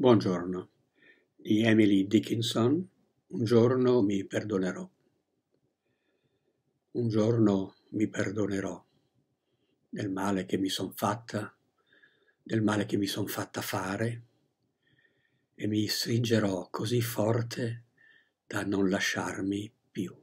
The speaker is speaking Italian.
Buongiorno, di Emily Dickinson, Un giorno mi perdonerò. Un giorno mi perdonerò del male che mi son fatta, del male che mi son fatta fare, e mi stringerò così forte da non lasciarmi più.